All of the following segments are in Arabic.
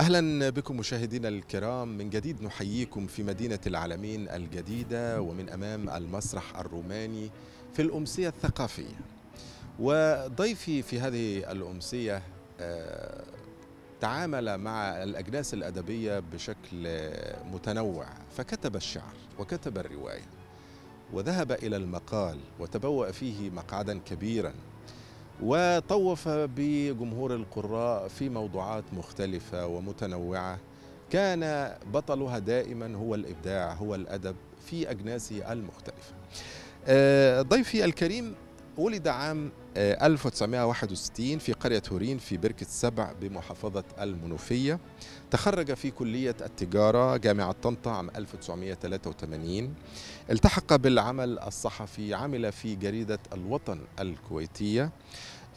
اهلا بكم مشاهدينا الكرام من جديد نحييكم في مدينه العالمين الجديده ومن امام المسرح الروماني في الامسيه الثقافيه وضيفي في هذه الامسيه آه، تعامل مع الاجناس الادبيه بشكل متنوع فكتب الشعر وكتب الروايه وذهب الى المقال وتبوا فيه مقعدا كبيرا وطوف بجمهور القراء في موضوعات مختلفة ومتنوعة كان بطلها دائما هو الإبداع هو الأدب في أجناسه المختلفة آه، ضيفي الكريم ولد عام 1961 آه، في قرية هورين في بركة سبع بمحافظة المنوفية تخرج في كلية التجارة جامعة طنطا عام 1983 التحق بالعمل الصحفي عمل في جريدة الوطن الكويتية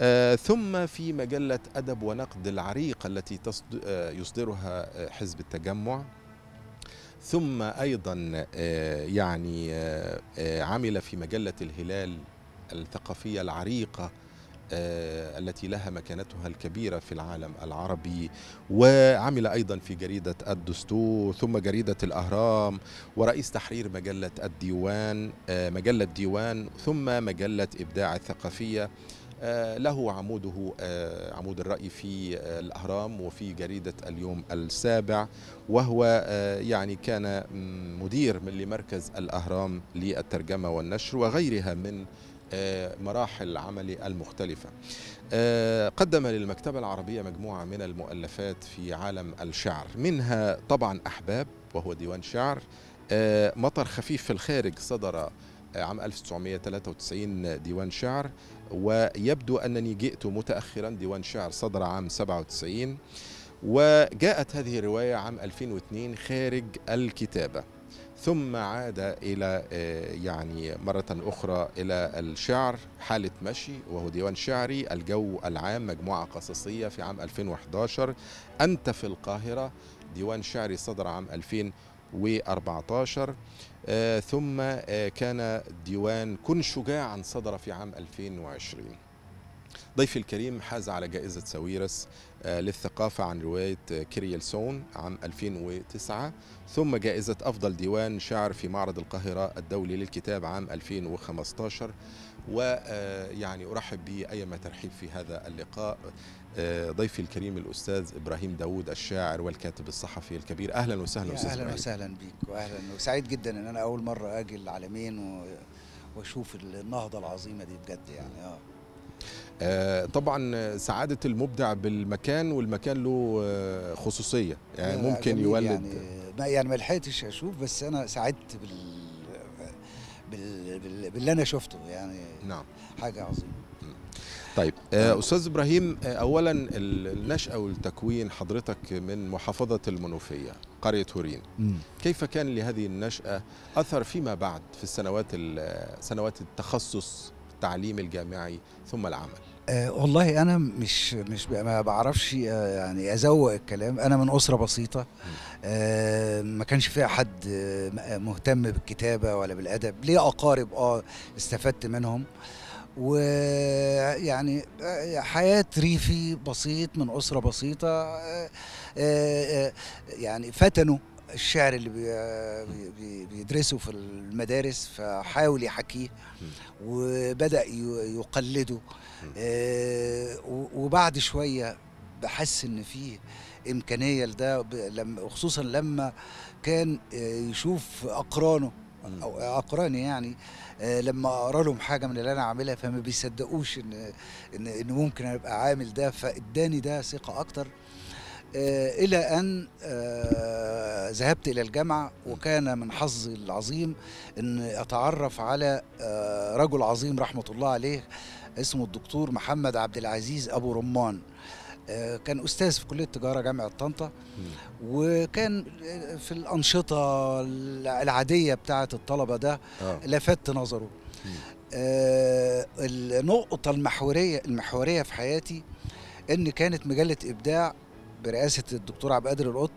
آه، ثم في مجلة أدب ونقد العريق التي آه، يصدرها حزب التجمع ثم أيضا يعني عمل في مجلة الهلال الثقافية العريقة آه، التي لها مكانتها الكبيرة في العالم العربي وعمل أيضا في جريدة الدستور ثم جريدة الأهرام ورئيس تحرير مجلة الديوان آه، مجلة ديوان ثم مجلة إبداع الثقافية آه، له عموده عمود الرأي في الأهرام وفي جريدة اليوم السابع وهو يعني كان مدير لمركز الأهرام للترجمة والنشر وغيرها من آه، مراحل العمل المختلفة آه، قدم للمكتبة العربية مجموعة من المؤلفات في عالم الشعر منها طبعا أحباب وهو ديوان شعر آه، مطر خفيف في الخارج صدر عام 1993 ديوان شعر ويبدو أنني جئت متأخرا ديوان شعر صدر عام 97 وجاءت هذه الرواية عام 2002 خارج الكتابة ثم عاد إلى آه، يعني مرة أخرى إلى الشعر حالة مشي وهو ديوان شعري الجو العام مجموعة قصصية في عام 2011 أنت في القاهرة ديوان شعري صدر عام 2014 آه، ثم آه، كان ديوان كن شجاعا صدر في عام 2020 ضيفي الكريم حاز على جائزة ساويرس آه، للثقافة عن رواية آه، كريلسون عام 2009 ثم جائزة أفضل ديوان شعر في معرض القاهرة الدولي للكتاب عام 2015 ويعني آه، أرحب به أيما ترحيب في هذا اللقاء ضيفي الكريم الأستاذ إبراهيم داوود الشاعر والكاتب الصحفي الكبير أهلا وسهلا أستاذ أهلا وسهلا بك وأهلا وسعيد جدا أن أنا أول مرة أجي العالمين و... واشوف النهضه العظيمه دي بجد يعني اه آه، طبعا سعادة المبدع بالمكان والمكان له آه، خصوصية يعني آه، ممكن يولد يعني يعني ما لحقتش اشوف بس انا سعدت بال بال... باللي انا شفته يعني نعم حاجه عظيمه طيب،, طيب استاذ ابراهيم اولا النشاه والتكوين حضرتك من محافظه المنوفيه قريه هورين كيف كان لهذه النشاه اثر فيما بعد في السنوات سنوات التخصص التعليم الجامعي ثم العمل أه والله انا مش مش ما بعرفش آه، يعني ازوق الكلام انا من اسره بسيطه أه ما كانش فيها حد آه، مهتم بالكتابه ولا بالادب ليه اقارب اه استفدت منهم ويعني آه، حياة ريفي بسيط من أسرة بسيطة يعني فتنوا الشعر اللي آه، بيدرسه في المدارس فحاول يحكيه وبدا يقلده آه، وبعد شويه بحس ان فيه امكانيه لده لما وخصوصا لما كان آه، يشوف اقرانه او اقراني يعني لما اقرا لهم حاجه من اللي انا عاملها فما بيصدقوش ان ان, إن ممكن ابقى عامل ده فاداني ده ثقه اكتر آه، إلى أن آه، ذهبت إلى الجامعة وكان من حظي العظيم أن أتعرف على آه، رجل عظيم رحمة الله عليه اسمه الدكتور محمد عبد العزيز أبو رمان كان استاذ في كليه التجاره جامعه طنطا وكان في الانشطه العاديه بتاعه الطلبه ده لفت نظره النقطه المحوريه المحوريه في حياتي ان كانت مجله ابداع برئاسه الدكتور عبد القادر القط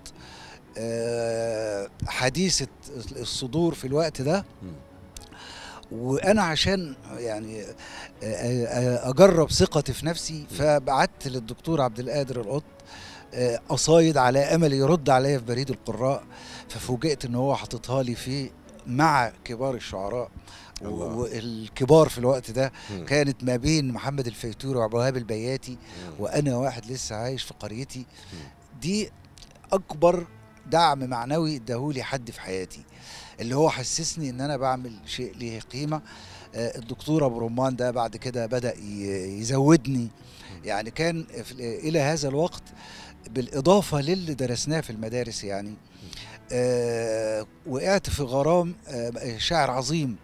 آه، حديثه الصدور في الوقت ده وانا عشان يعني آه، آه، اجرب ثقتي في نفسي فبعت للدكتور عبد القادر القط قصايد على امل يرد عليا في بريد القراء ففوجئت ان هو حاططها لي في مع كبار الشعراء الله. والكبار في الوقت ده م. كانت ما بين محمد الفيتور وعبد الوهاب البياتي م. وانا واحد لسه عايش في قريتي م. دي اكبر دعم معنوي اداهولي حد في حياتي اللي هو حسسني ان انا بعمل شيء ليه قيمه آه، الدكتور ابو رمان ده بعد كده بدا يزودني يعني كان الى هذا الوقت بالاضافه للي درسناه في المدارس يعني آه، وقعت في غرام آه، شاعر عظيم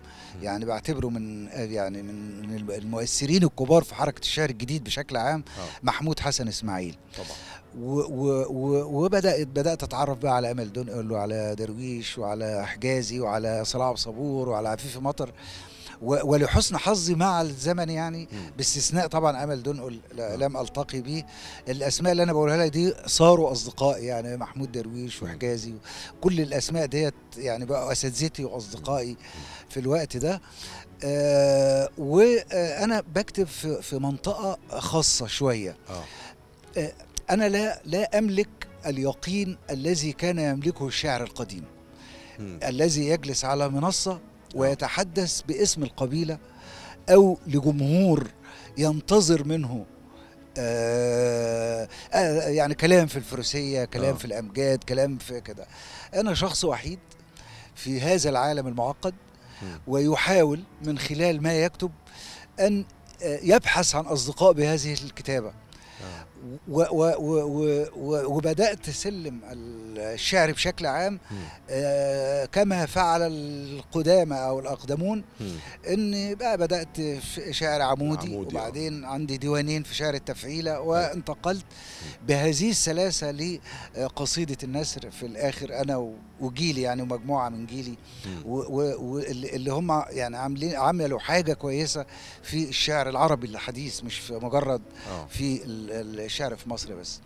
يعني بعتبره من آه، يعني من المؤثرين الكبار في حركه الشعر الجديد بشكل عام أوه. محمود حسن اسماعيل طبعا وبدات بدات اتعرف بقى على امل دون وعلى درويش وعلى حجازي وعلى صلاح صبور وعلى عفيفي مطر ولحسن حظي مع الزمن يعني باستثناء طبعا امل دنقل لم التقي به الاسماء اللي انا بقولها لك دي صاروا اصدقائي يعني محمود درويش وحجازي كل الاسماء ديت يعني بقوا اساتذتي واصدقائي في الوقت ده آه وانا بكتب في, منطقه خاصه شويه آه. آه انا لا لا املك اليقين الذي كان يملكه الشاعر القديم الذي يجلس على منصه ويتحدث باسم القبيله او لجمهور ينتظر منه آه, آه، يعني كلام في الفروسيه كلام آه. في الامجاد كلام في كده انا شخص وحيد في هذا العالم المعقد ويحاول من خلال ما يكتب ان آه، يبحث عن اصدقاء بهذه الكتابه و و و و وبدات سلم الشعر بشكل عام آه كما فعل القدامى او الاقدمون ان بقى بدات في شعر عمودي, عمودي آه. وبعدين آه. عندي ديوانين في شعر التفعيله وانتقلت بهذه السلاسه لقصيده آه، النسر في الاخر انا وجيلي يعني ومجموعه من جيلي واللي هم يعني عاملين عملوا حاجه كويسه في الشعر العربي الحديث مش في مجرد آه. في شارف مصري بس